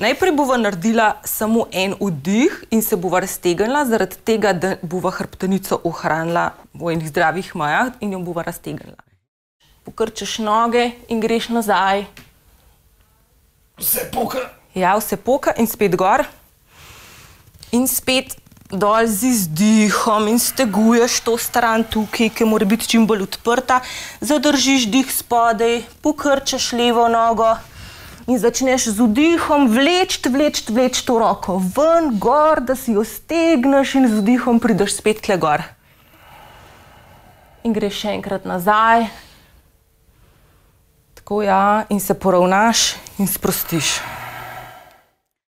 Najprej bova naredila samo en vdih in se bova raztegnila, zaradi tega, da bova hrbtenico ohranila v enih zdravih majah in jo bova raztegnila. Pokrčeš noge in greš nazaj. Vse poka. Ja, vse poka in spet gor. In spet dol z izdihom in steguješ to stran tukaj, ki mora biti čim bolj odprta. Zadržiš dih spodej, pokrčeš levo nogo in začneš z vdihom vleč, vleč, vleč to roko ven, gor, da si jo stegneš in z vdihom prideš spet tle gor. In greš še enkrat nazaj. Tako ja, in se poravnaš in sprostiš. Tako ja.